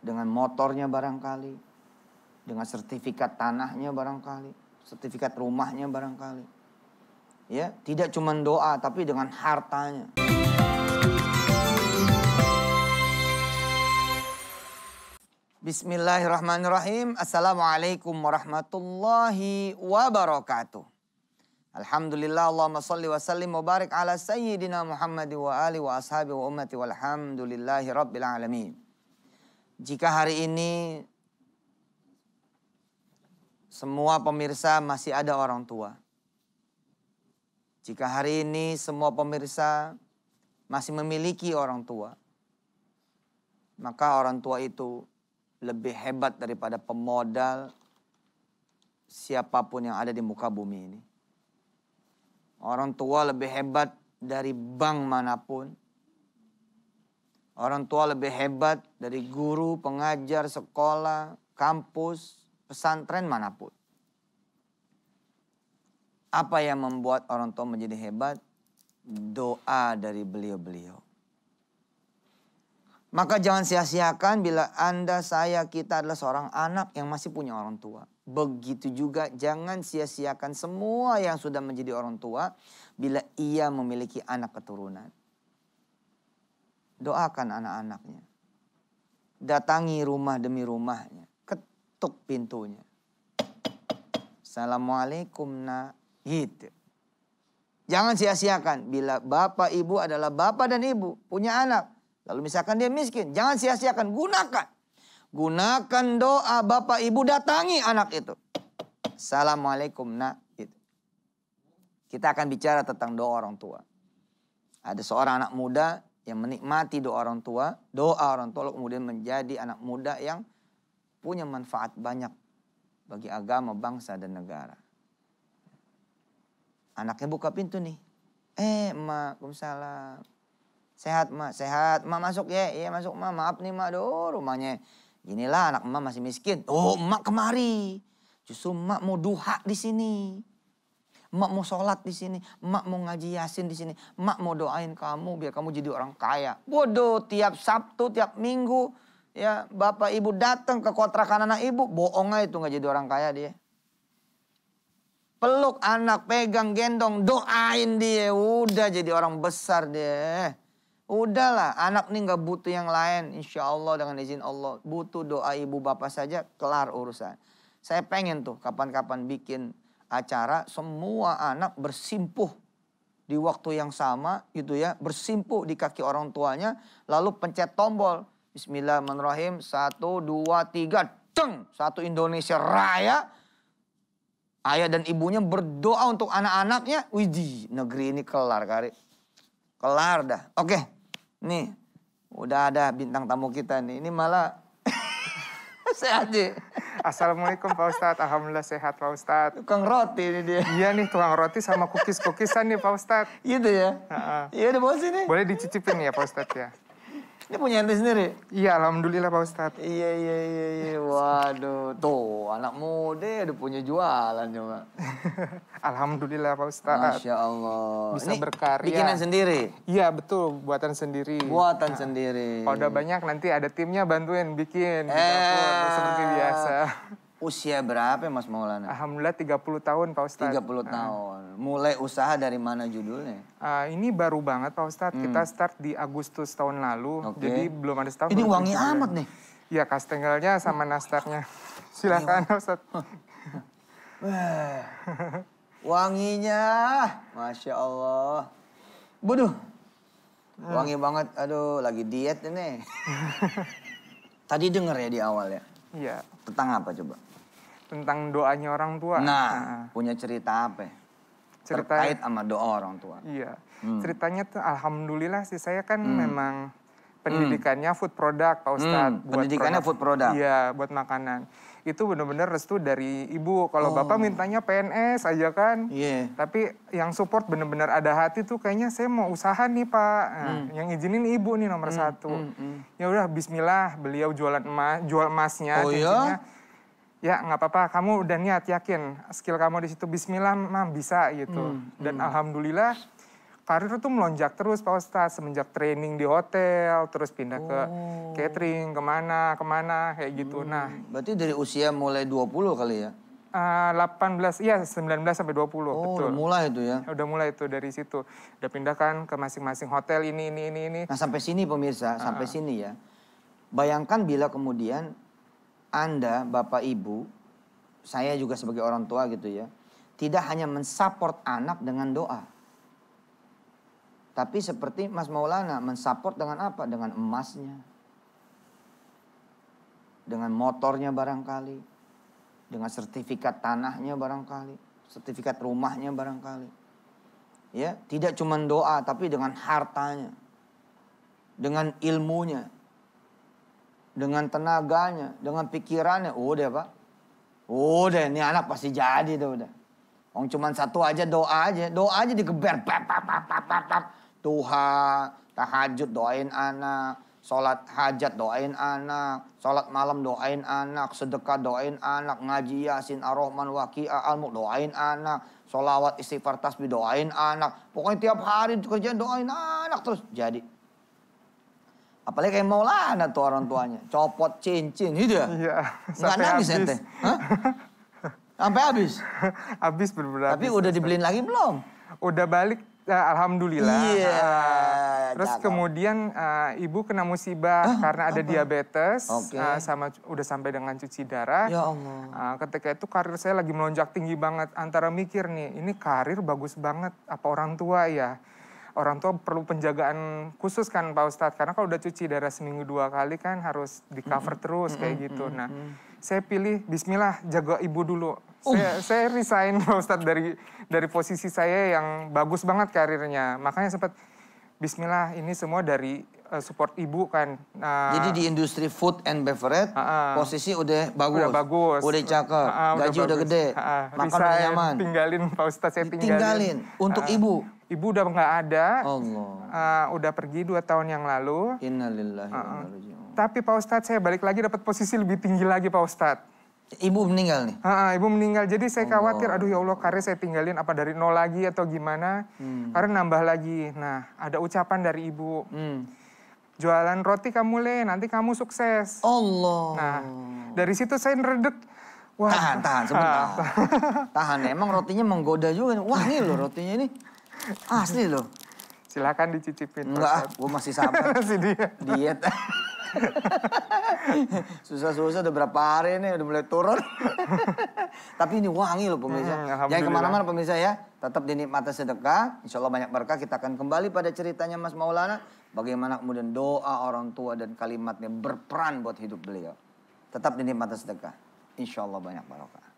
dengan motornya barangkali, dengan sertifikat tanahnya barangkali, sertifikat rumahnya barangkali. Ya, tidak cuma doa tapi dengan hartanya. Bismillahirrahmanirrahim. Assalamualaikum warahmatullahi wabarakatuh. Alhamdulillah Allahumma salli wa sallim mubarak ala sayyidina Muhammad wa ali wa ashabi wa ummati walhamdulillahi rabbil alamin. Jika hari ini semua pemirsa masih ada orang tua. Jika hari ini semua pemirsa masih memiliki orang tua, maka orang tua itu lebih hebat daripada pemodal siapapun yang ada di muka bumi ini. Orang tua lebih hebat dari bank manapun. Orang tua lebih hebat dari guru, pengajar, sekolah, kampus, pesantren manapun. Apa yang membuat orang tua menjadi hebat? Doa dari beliau-beliau. Maka jangan sia-siakan bila Anda, saya, kita adalah seorang anak yang masih punya orang tua. Begitu juga jangan sia-siakan semua yang sudah menjadi orang tua bila ia memiliki anak keturunan doakan anak-anaknya. Datangi rumah demi rumahnya, ketuk pintunya. Assalamualaikum nak, gitu. Jangan sia-siakan bila bapak ibu adalah bapak dan ibu punya anak. Lalu misalkan dia miskin, jangan sia-siakan, gunakan. Gunakan doa bapak ibu datangi anak itu. Assalamualaikum nak. Gitu. Kita akan bicara tentang doa orang tua. Ada seorang anak muda yang menikmati doa orang tua, doa orang tua kemudian menjadi anak muda yang punya manfaat banyak bagi agama, bangsa, dan negara. Anaknya buka pintu nih. Eh, emak, kumsalam. Sehat, ma sehat. ma masuk ya, iya masuk, ma Maaf nih, ma doh rumahnya. Inilah anak emak masih miskin. Oh, emak kemari. Justru emak mau duha di sini. Mak mau sholat di sini, mak mau ngaji yasin di sini, mak mau doain kamu biar kamu jadi orang kaya. Bodoh, tiap Sabtu, tiap Minggu, ya bapak ibu datang ke kontrakan anak ibu, bohong aja itu nggak jadi orang kaya dia. Peluk anak, pegang, gendong, doain dia, udah jadi orang besar dia. Udahlah, anak nih nggak butuh yang lain. Insya Allah dengan izin Allah. Butuh doa ibu bapak saja, kelar urusan. Saya pengen tuh kapan-kapan bikin acara semua anak bersimpuh di waktu yang sama gitu ya bersimpuh di kaki orang tuanya lalu pencet tombol Bismillahirrahmanirrahim satu dua tiga ceng satu Indonesia Raya ayah dan ibunya berdoa untuk anak-anaknya widi negeri ini kelar kari kelar dah oke nih udah ada bintang tamu kita nih ini malah sehat deh Assalamualaikum Pak Ustadz. Alhamdulillah sehat Pak Ustadz. Tukang roti ini dia. Iya nih tukang roti sama kukis-kukisan nih Pak Ustadz. Gitu ya? Iya deh Bos udah sini. Boleh dicicipin ya Pak Ustadz ya. Ini punya ente sendiri? Iya, alhamdulillah Pak Ustadz. Iya, iya, iya, iya. Waduh, tuh anak muda ya udah punya jualan coba. alhamdulillah Pak Ustadz. Masya Allah. Bisa Ini berkarya. bikinan sendiri? Iya, betul. Buatan sendiri. Buatan nah, sendiri. Kalau udah banyak nanti ada timnya bantuin bikin. Eh, gitu, seperti biasa. Usia berapa ya, Mas Maulana? Alhamdulillah 30 tahun Pak Ustadz. 30 tahun. Uh. Mulai usaha dari mana judulnya? Uh, ini baru banget Pak Ustadz. Hmm. Kita start di Agustus tahun lalu. Okay. Jadi belum ada setahun. Ini wangi juga. amat nih. Ya kastengelnya sama nastarnya. Silahkan Pak Ustadz. Wanginya. Masya Allah. Buduh. Hmm. Wangi banget. Aduh lagi diet ini. Tadi denger ya di awal ya? Iya. Tentang apa coba? tentang doanya orang tua. Nah, nah. punya cerita apa? Cerita terkait sama doa orang tua. Iya. Hmm. Ceritanya tuh alhamdulillah sih saya kan hmm. memang hmm. pendidikannya hmm. food product Pak hmm, Ustadz. Hmm. Buat pendidikannya produk, food product. Iya, buat makanan. Itu benar-benar restu dari ibu. Kalau oh. Bapak mintanya PNS aja kan. Iya. Yeah. Tapi yang support benar-benar ada hati tuh kayaknya saya mau usaha nih Pak. Nah, hmm. Yang izinin ibu nih nomor hmm. satu. Hmm. Hmm. hmm. Ya udah Bismillah beliau jualan emas, jual emasnya. Oh iya? ya nggak apa-apa kamu udah niat yakin skill kamu di situ Bismillah mam bisa gitu hmm. hmm. dan hmm. alhamdulillah karir tuh melonjak terus Pak Ustadz semenjak training di hotel terus pindah oh. ke catering kemana kemana kayak gitu hmm. nah berarti dari usia mulai 20 kali ya Uh, ah, 18 iya 19 sampai 20 oh, betul. Udah mulai itu ya. Udah mulai itu dari situ. Udah pindahkan ke masing-masing hotel ini ini ini ini. Nah, sampai sini pemirsa, uh. sampai ah. sini ya. Bayangkan bila kemudian anda, Bapak Ibu, saya juga sebagai orang tua gitu ya, tidak hanya mensupport anak dengan doa. Tapi seperti Mas Maulana, mensupport dengan apa? Dengan emasnya. Dengan motornya barangkali. Dengan sertifikat tanahnya barangkali. Sertifikat rumahnya barangkali. Ya, tidak cuma doa tapi dengan hartanya. Dengan ilmunya, dengan tenaganya, dengan pikirannya, udah pak. Udah, ini anak pasti jadi tuh udah. Om cuma satu aja doa aja, doa aja digeber, pap, pap, pap, pap, pap, pap. Tuhan, tahajud doain anak, sholat hajat doain anak, sholat malam doain anak, sedekah doain anak, ngaji yasin ar-Rahman waqi'a al doain anak, sholawat istighfar tasbih doain anak. Pokoknya tiap hari kerjaan doain anak terus jadi. Apalagi kayak Maulana tuh orang tuanya. Copot cincin, gitu ya? Iya. Nggak nangis habis. ente? Hah? Sampai habis? habis bener-bener Tapi habis, udah dibeliin lagi belum? Udah balik, uh, Alhamdulillah. Iya. Yeah. Uh, terus Cakap. kemudian uh, ibu kena musibah ah, karena ada apa? diabetes. Okay. Uh, eh, sama udah sampai dengan cuci darah. Ya Allah. Uh, ketika itu karir saya lagi melonjak tinggi banget. Antara mikir nih, ini karir bagus banget. Apa orang tua ya? orang tua perlu penjagaan khusus kan Pak Ustadz karena kalau udah cuci darah seminggu dua kali kan harus di cover mm -hmm. terus kayak mm -hmm. gitu. Nah, saya pilih Bismillah jaga ibu dulu. Uh. Saya, saya resign Pak Ustadz dari dari posisi saya yang bagus banget karirnya. Makanya sempat Bismillah ini semua dari eh, support ibu kan. Uh, Jadi di industri food and beverage uh, posisi udah bagus. Udah bagus. Udah cakep. Uh, uh, gaji udah, udah gede. Uh, uh, makan nyaman. Tinggalin Pak Ustadz saya tinggalin. Tinggalin untuk uh, ibu. Ibu udah nggak ada. Allah. Uh, udah pergi dua tahun yang lalu. Innalillahi uh, uh. Tapi Pak Ustadz saya balik lagi dapat posisi lebih tinggi lagi Pak Ustadz. Ibu meninggal nih? Uh, uh, ibu meninggal, jadi saya Allah. khawatir, aduh ya Allah karir saya tinggalin apa dari nol lagi atau gimana. Hmm. Karena nambah lagi. Nah, ada ucapan dari ibu. Hmm. Jualan roti kamu Le, nanti kamu sukses. Allah. Nah, dari situ saya neredek. Wah. Tahan, tahan, sebentar. tahan. tahan, emang rotinya menggoda juga. Wah ini loh rotinya ini. Ah, asli loh. Silakan dicicipin. Enggak, gue masih sabar. masih dia. Diet. Susah-susah udah berapa hari nih udah mulai turun. Tapi ini wangi loh pemirsa. Hmm, Jangan kemana-mana pemirsa ya. Tetap dinikmati sedekah. Insya Allah banyak berkah. Kita akan kembali pada ceritanya Mas Maulana. Bagaimana kemudian doa orang tua dan kalimatnya berperan buat hidup beliau. Tetap dinikmati sedekah. Insya Allah banyak berkah.